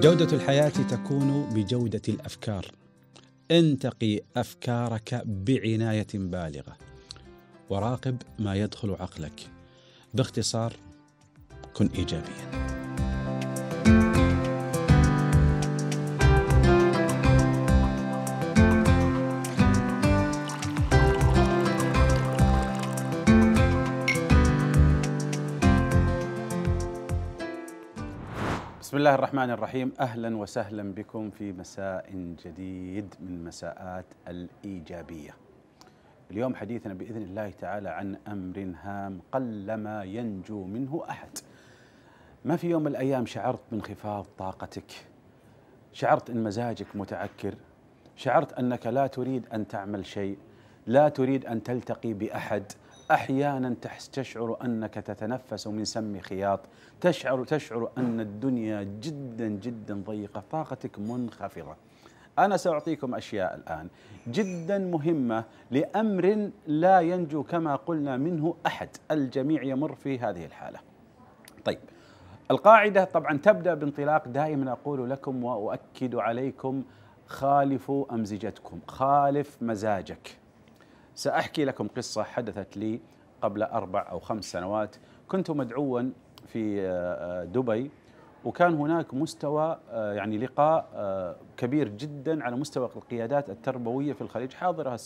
جودة الحياة تكون بجودة الأفكار انتقي أفكارك بعناية بالغة وراقب ما يدخل عقلك باختصار كن إيجابياً بسم الله الرحمن الرحيم اهلا وسهلا بكم في مساء جديد من مساءات الايجابيه. اليوم حديثنا باذن الله تعالى عن امر هام قلما ينجو منه احد. ما في يوم من الايام شعرت بانخفاض طاقتك. شعرت ان مزاجك متعكر. شعرت انك لا تريد ان تعمل شيء، لا تريد ان تلتقي باحد. احيانا تشعر انك تتنفس من سم خياط تشعر تشعر ان الدنيا جدا جدا ضيقه طاقتك منخفضه انا ساعطيكم اشياء الان جدا مهمه لامر لا ينجو كما قلنا منه احد الجميع يمر في هذه الحاله طيب القاعده طبعا تبدا بانطلاق دائما اقول لكم واؤكد عليكم خالفوا امزجتكم خالف مزاجك سأحكي لكم قصة حدثت لي قبل أربع أو خمس سنوات كنت مدعوا في آه، آه، دبي وكان هناك مستوى آه، يعني لقاء كبير جدا على مستوى القيادات التربويه في الخليج حاضرها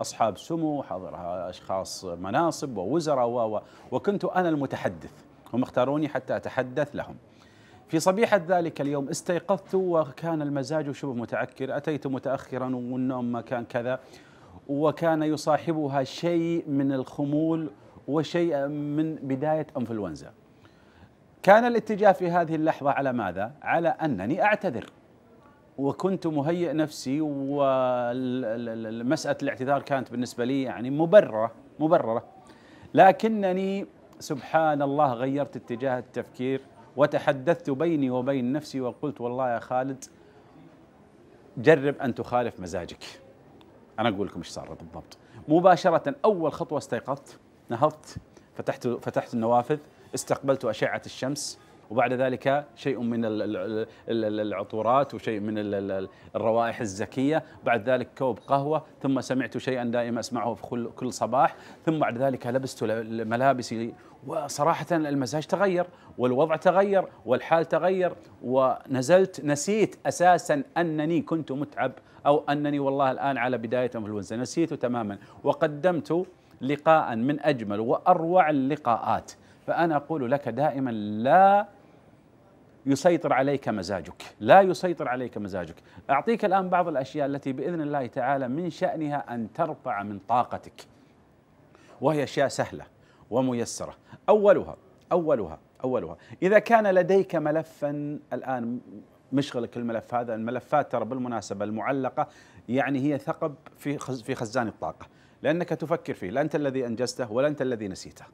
اصحاب سمو حاضرها اشخاص مناصب ووزراء و وكنت انا المتحدث هم اختاروني حتى اتحدث لهم في صبيحة ذلك اليوم استيقظت وكان المزاج شبه متعكر أتيت متأخرا والنوم ما كان كذا وكان يصاحبها شيء من الخمول وشيء من بداية أنفلونزا كان الاتجاه في هذه اللحظة على ماذا؟ على أنني أعتذر وكنت مهيئ نفسي ومسألة الاعتذار كانت بالنسبة لي يعني مبررة مبررة لكنني سبحان الله غيرت اتجاه التفكير وتحدثت بيني وبين نفسي وقلت والله يا خالد جرب أن تخالف مزاجك انا اقول لكم ايش صار بالضبط مباشره اول خطوه استيقظت نهضت فتحت فتحت النوافذ استقبلت اشعه الشمس وبعد ذلك شيء من العطورات وشيء من الروائح الزكية بعد ذلك كوب قهوة ثم سمعت شيئا دائما أسمعه في كل صباح ثم بعد ذلك لبست ملابسي وصراحة المزاج تغير والوضع تغير والحال تغير ونزلت نسيت أساسا أنني كنت متعب أو أنني والله الآن على بداية انفلونزا نسيت تماما وقدمت لقاء من أجمل وأروع اللقاءات فأنا أقول لك دائما لا يسيطر عليك مزاجك لا يسيطر عليك مزاجك أعطيك الآن بعض الأشياء التي بإذن الله تعالى من شأنها أن ترفع من طاقتك وهي أشياء سهلة وميسرة أولها أولها أولها إذا كان لديك ملفا الآن مشغلك الملف هذا الملفات ترى بالمناسبة المعلقة يعني هي ثقب في في خزان الطاقة لأنك تفكر فيه لا أنت الذي أنجزته ولا أنت الذي نسيته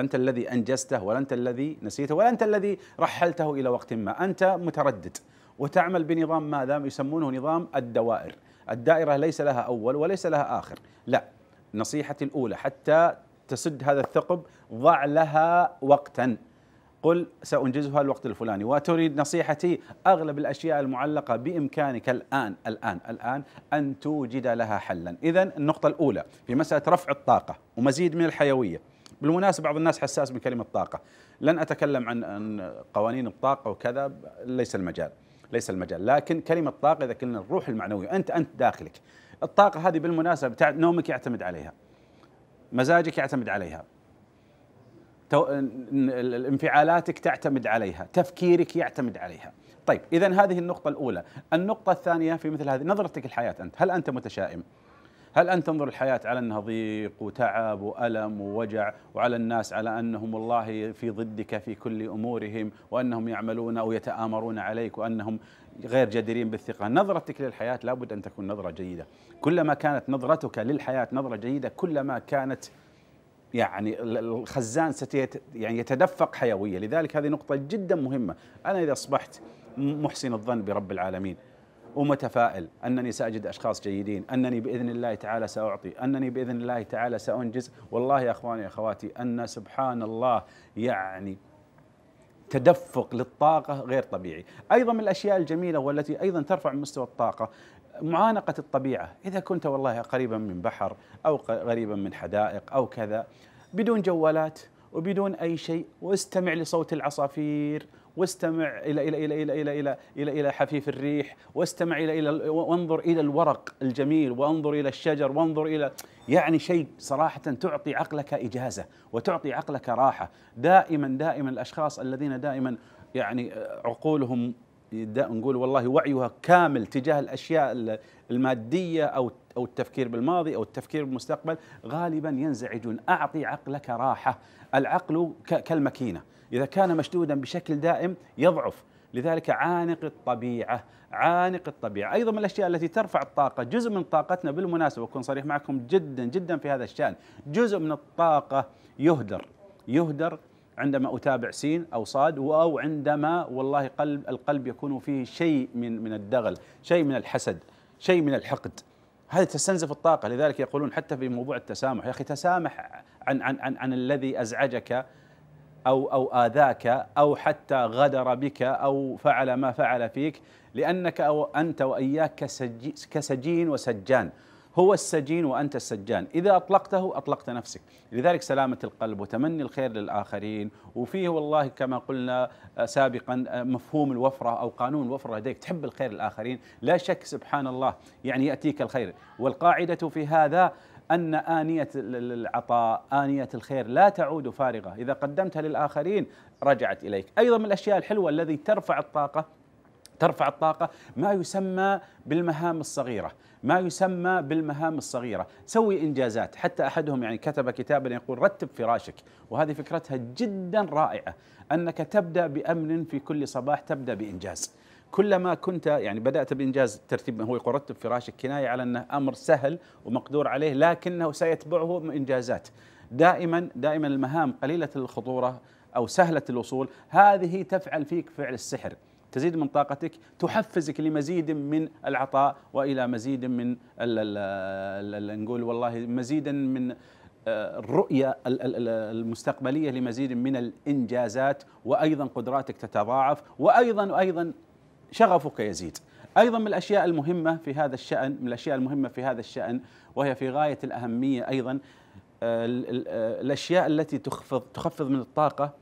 انت الذي أنجزته ولا أنت الذي نسيته ولا أنت الذي رحلته إلى وقت ما أنت متردد وتعمل بنظام ماذا يسمونه نظام الدوائر الدائرة ليس لها أول وليس لها آخر لا نصيحتي الأولى حتى تسد هذا الثقب ضع لها وقتا قل سأنجزها الوقت الفلاني وتريد نصيحتي أغلب الأشياء المعلقة بإمكانك الآن الآن الآن أن توجد لها حلا إذا النقطة الأولى في مسألة رفع الطاقة ومزيد من الحيوية بالمناسبة بعض الناس حساس بكلمة طاقة لن أتكلم عن قوانين الطاقة وكذا ليس المجال ليس المجال لكن كلمة طاقة إذا قلنا الروح المعنوية أنت أنت داخلك الطاقة هذه بالمناسبة بتاع نومك يعتمد عليها مزاجك يعتمد عليها انفعالاتك تعتمد عليها تفكيرك يعتمد عليها طيب إذا هذه النقطة الأولى النقطة الثانية في مثل هذه نظرتك الحياة أنت هل أنت متشائم هل أنت تنظر الحياة على أنها ضيق وتعب وألم ووجع وعلى الناس على أنهم والله في ضدك في كل أمورهم وأنهم يعملون أو يتآمرون عليك وأنهم غير جديرين بالثقة نظرتك للحياة لابد أن تكون نظرة جيدة كلما كانت نظرتك للحياة نظرة جيدة كلما كانت يعني الخزان ستيت يعني يتدفق حيويه، لذلك هذه نقطه جدا مهمه، انا اذا اصبحت محسن الظن برب العالمين، ومتفائل أنني سأجد أشخاص جيدين أنني بإذن الله تعالى سأعطي أنني بإذن الله تعالى سأنجز والله يا أخواني أخواتي أن سبحان الله يعني تدفق للطاقة غير طبيعي أيضا من الأشياء الجميلة والتي أيضا ترفع مستوى الطاقة معانقة الطبيعة إذا كنت والله قريبا من بحر أو قريبا من حدائق أو كذا بدون جوالات وبدون أي شيء واستمع لصوت العصافير واستمع إلى إلى إلى إلى إلى إلى إلى, إلى حفيف الريح واستمع إلى إلى وانظر إلى الورق الجميل وانظر إلى الشجر وانظر إلى يعني شيء صراحة تعطي عقلك إجازة وتعطي عقلك راحة دائما دائما الأشخاص الذين دائما يعني عقولهم نقول والله وعيها كامل تجاه الاشياء الماديه او او التفكير بالماضي او التفكير بالمستقبل غالبا ينزعجون اعطي عقلك راحه العقل كالمكينة إذا كان مشدودا بشكل دائم يضعف لذلك عانق الطبيعة عانق الطبيعة أيضا من الأشياء التي ترفع الطاقة جزء من طاقتنا بالمناسبة أكون صريح معكم جدا جدا في هذا الشأن جزء من الطاقة يهدر يهدر عندما أتابع سين أو صاد أو عندما والله قلب القلب يكون فيه شيء من من الدغل شيء من الحسد شيء من الحقد هذه تستنزف الطاقة لذلك يقولون حتى في موضوع التسامح يا أخي تسامح عن عن عن, عن الذي أزعجك أو أو آذاك أو حتى غدر بك أو فعل ما فعل فيك لأنك أو أنت وإياك كسجين وسجان هو السجين وأنت السجان إذا أطلقته أطلقت نفسك لذلك سلامة القلب وتمني الخير للآخرين وفيه والله كما قلنا آه، سابقا آه، مفهوم الوفرة أو قانون الوفرة لديك تحب الخير للآخرين لا شك سبحان الله يعني يأتيك الخير والقاعدة في هذا أن آنية العطاء آنية الخير لا تعود فارغة إذا قدمتها للآخرين رجعت إليك أيضا من الأشياء الحلوة الذي ترفع الطاقة ترفع الطاقة ما يسمى بالمهام الصغيرة ما يسمى بالمهام الصغيرة سوي إنجازات حتى أحدهم يعني كتب كتابا يقول رتب فراشك وهذه فكرتها جدا رائعة أنك تبدأ بأمن في كل صباح تبدأ بإنجاز كلما كنت يعني بدات بانجاز ترتيب هو يرتب فراشك كنايه على انه امر سهل ومقدور عليه لكنه سيتبعه انجازات دائما دائما المهام قليله الخطوره او سهله الوصول هذه تفعل فيك فعل السحر تزيد من طاقتك تحفزك لمزيد من العطاء والى مزيد من نقول والله مزيدا من آه، الرؤية المستقبلية لمزيد من الإنجازات وأيضا قدراتك تتضاعف وأيضا وأيضا شغفك يزيد أيضا من الأشياء المهمة في هذا الشأن من الأشياء المهمة في هذا الشأن وهي في غاية الأهمية أيضا آه، آه، الأشياء التي تخفض تخفض من الطاقة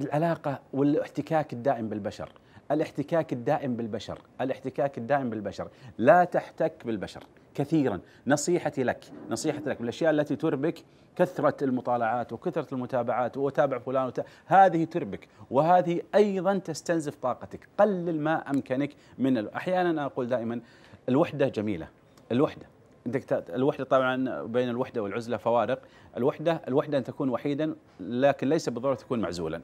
العلاقة والاحتكاك الدائم بالبشر الاحتكاك الدائم بالبشر الاحتكاك الدائم بالبشر لا تحتك بالبشر كثيرا نصيحتي لك نصيحتي لك من الأشياء التي تربك كثرة المطالعات وكثرة المتابعات وتابع فلان وتابع هذه تربك وهذه أيضا تستنزف طاقتك قلل ما أمكنك من ال... أحيانا أقول دائما الوحدة جميلة الوحدة الوحده طبعا بين الوحده والعزله فوارق، الوحده الوحده ان تكون وحيدا لكن ليس بالضروره تكون معزولا.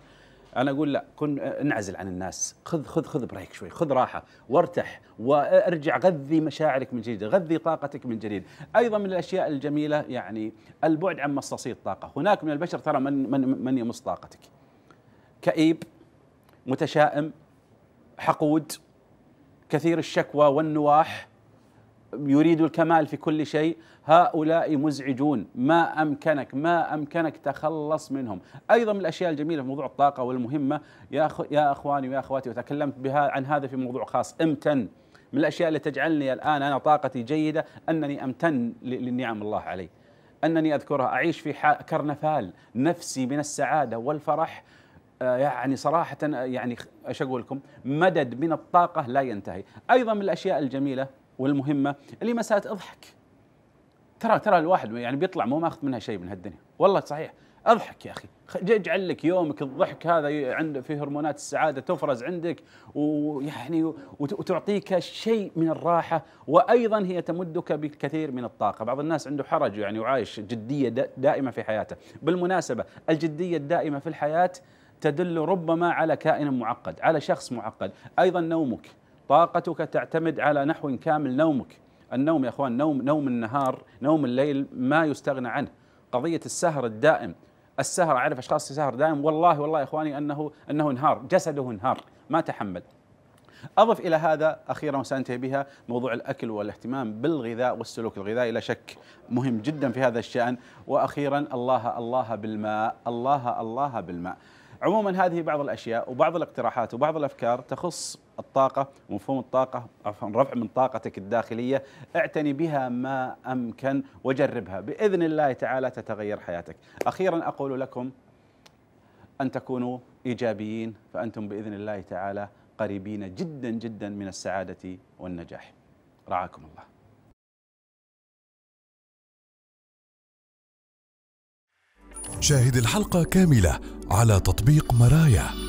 انا اقول لا كن انعزل عن الناس خذ خذ خذ بريك شوي خذ راحه وارتاح وارجع غذي مشاعرك من جديد غذي طاقتك من جديد ايضا من الاشياء الجميله يعني البعد عن مصاصي الطاقه هناك من البشر ترى من من من يمص طاقتك كئيب متشائم حقود كثير الشكوى والنواح يريد الكمال في كل شيء هؤلاء مزعجون ما أمكنك ما أمكنك تخلص منهم أيضا من الأشياء الجميلة في موضوع الطاقة والمهمة يا, أخو يا أخواني ويا أخواتي وتكلمت بها عن هذا في موضوع خاص امتن من الأشياء اللي تجعلني الآن أنا طاقتي جيدة أنني أمتن لنعم الله علي أنني أذكرها أعيش في كرنفال نفسي من السعادة والفرح آه، يعني صراحة يعني ايش اقول لكم؟ مدد من الطاقة لا ينتهي، ايضا من الاشياء الجميلة والمهمه اللي مساله اضحك ترى ترى الواحد يعني بيطلع مو ماخذ منها شيء من هالدنيا والله صحيح اضحك يا اخي اجعل لك يومك الضحك هذا عند في هرمونات السعاده تفرز عندك ويعني وتعطيك شيء من الراحه وايضا هي تمدك بالكثير من الطاقه بعض الناس عنده حرج يعني وعايش جديه دائمه في حياته بالمناسبه الجديه الدائمه في الحياه تدل ربما على كائن معقد على شخص معقد ايضا نومك طاقتك تعتمد على نحو كامل نومك النوم يا اخوان نوم نوم النهار نوم الليل ما يستغنى عنه قضيه السهر الدائم السهر اعرف اشخاص سهر دائم والله والله يا اخواني انه انه انهار جسده انهار ما تحمل أضف إلى هذا أخيرا وسأنتهي بها موضوع الأكل والاهتمام بالغذاء والسلوك الغذائي لا شك مهم جدا في هذا الشأن وأخيرا الله الله بالماء الله الله بالماء عموما هذه بعض الأشياء وبعض الاقتراحات وبعض الأفكار تخص الطاقة ومفهوم الطاقة عفوا رفع من طاقتك الداخلية اعتني بها ما أمكن وجربها بإذن الله تعالى تتغير حياتك أخيرا أقول لكم أن تكونوا إيجابيين فأنتم بإذن الله تعالى قريبين جدا جدا من السعادة والنجاح رعاكم الله شاهد الحلقة كاملة على تطبيق مرايا